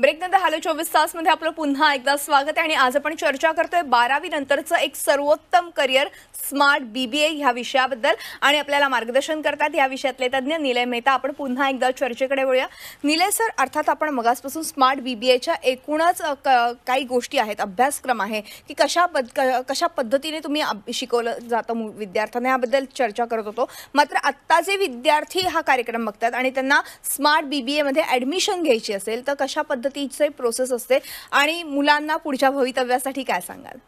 ब्रेकनंतर hello चोवीस तासमध्ये आपलं पुन्हा एकदा स्वागत आहे आणि आज आपण चर्चा करतोय बारावी नंतरचं एक सर्वोत्तम करिअर स्मार्ट बीबीए ह्या विषयाबद्दल आणि आपल्याला मार्गदर्शन करतात या विषयातले तज्ज्ञ निलय मेहता आपण पुन्हा एकदा चर्चेकडे वळूया निलय सर अर्थात आपण मगासपासून स्मार्ट बीबीएच्या एकूणच काही गोष्टी आहेत अभ्यासक्रम आहे की कशा पद कशा पद्धतीने तुम्ही शिकवलं जातं विद्यार्थ्यांना याबद्दल चर्चा करत होतो मात्र आत्ता जे विद्यार्थी हा कार्यक्रम बघतात आणि त्यांना स्मार्ट मध्ये ॲडमिशन घ्यायची असेल तर कशा पद्धतीचे प्रोसेस असते आणि मुलांना पुढच्या भवितव्यासाठी काय सांगाल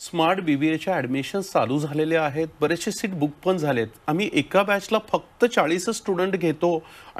स्मार्ट बी ऍडमिशन चालू झालेले आहेत बरेचसे सीट बुक पण झालेत आम्ही एका बॅचला फक्त चाळीसच स्टुडंट घेतो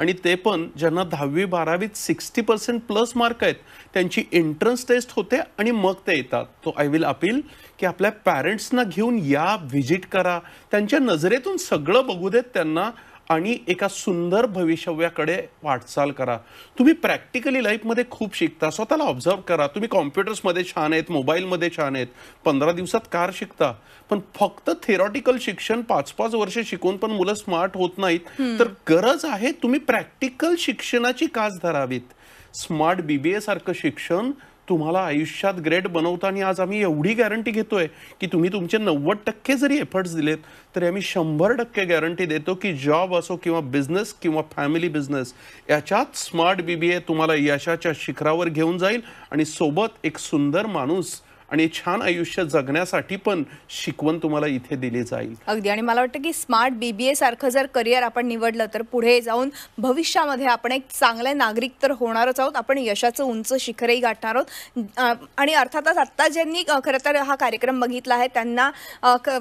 आणि ते पण ज्यांना दहावी बारावीत सिक्स्टी पर्सेंट प्लस मार्क आहेत त्यांची एंट्रन्स टेस्ट होते आणि मग ते येतात तो आय विल अपील की आपल्या पॅरेंट्सना घेऊन या व्हिजिट करा त्यांच्या नजरेतून सगळं बघू देत त्यांना आणि एका सुंदर भविष्याकडे वाटचाल करा तुम्ही प्रॅक्टिकली लाईफमध्ये खूप शिकता स्वतःला ऑब्झर्व करा तुम्ही कॉम्प्युटर्समध्ये छान आहेत मोबाईलमध्ये छान आहेत पंधरा दिवसात कार शिकता पण फक्त थेरॉटिकल शिक्षण पाच पाच वर्ष शिकून पण मुलं स्मार्ट होत नाहीत तर गरज आहे तुम्ही प्रॅक्टिकल शिक्षणाची कास धरावीत स्मार्ट बीबीए सारखं शिक्षण तुम्हाला आयुष्यात ग्रेट बनवताना आज आम्ही एवढी गॅरंटी घेतोय की तुम्ही तुमचे नव्वद टक्के जरी एफर्ट्स दिलेत तरी आम्ही शंभर टक्के गॅरंटी देतो की जॉब असो किंवा बिझनेस किंवा फॅमिली बिझनेस याच्यात स्मार्ट बी तुम्हाला यशाच्या शिखरावर घेऊन जाईल आणि सोबत एक सुंदर माणूस आणि छान आयुष्य जगण्यासाठी पण शिकवण तुम्हाला इथे दिली जाईल अगदी आणि मला वाटतं की स्मार्ट बीबीए सारखं जर करिअर आपण निवडलं तर पुढे जाऊन भविष्यामध्ये आपण एक चांगले नागरिक तर होणारच आहोत आपण यशाचं उंच शिखरही गाठणार आहोत आणि अर्थातच आत्ता ज्यांनी खरं तर हा कार्यक्रम बघितला आहे त्यांना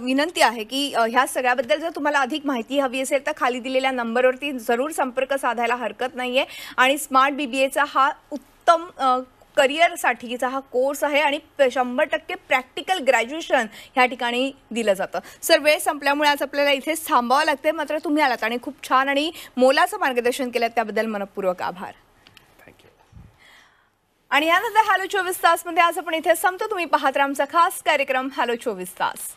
विनंती आहे की ह्या सगळ्याबद्दल जर तुम्हाला अधिक माहिती हवी असेल तर खाली दिलेल्या नंबरवरती जरूर संपर्क साधायला हरकत नाही आहे आणि स्मार्ट बीबीएचा हा उत्तम साठीचा हा कोर्स आहे आणि शंभर टक्के प्रॅक्टिकल ग्रॅज्युएशन ह्या ठिकाणी दिलं जातं सर वेळ संपल्यामुळे आज आपल्याला इथे थांबावं लागते मात्र तुम्ही आलात आणि खूप छान आणि मोलाचं मार्गदर्शन केलं त्याबद्दल मनपूर्वक आभार आणि यानंतर हॅलो चोवीस तासमध्ये आज आपण इथे संपतो तुम्ही पाहत आमचा खास कार्यक्रम हॅलो चोवीस तास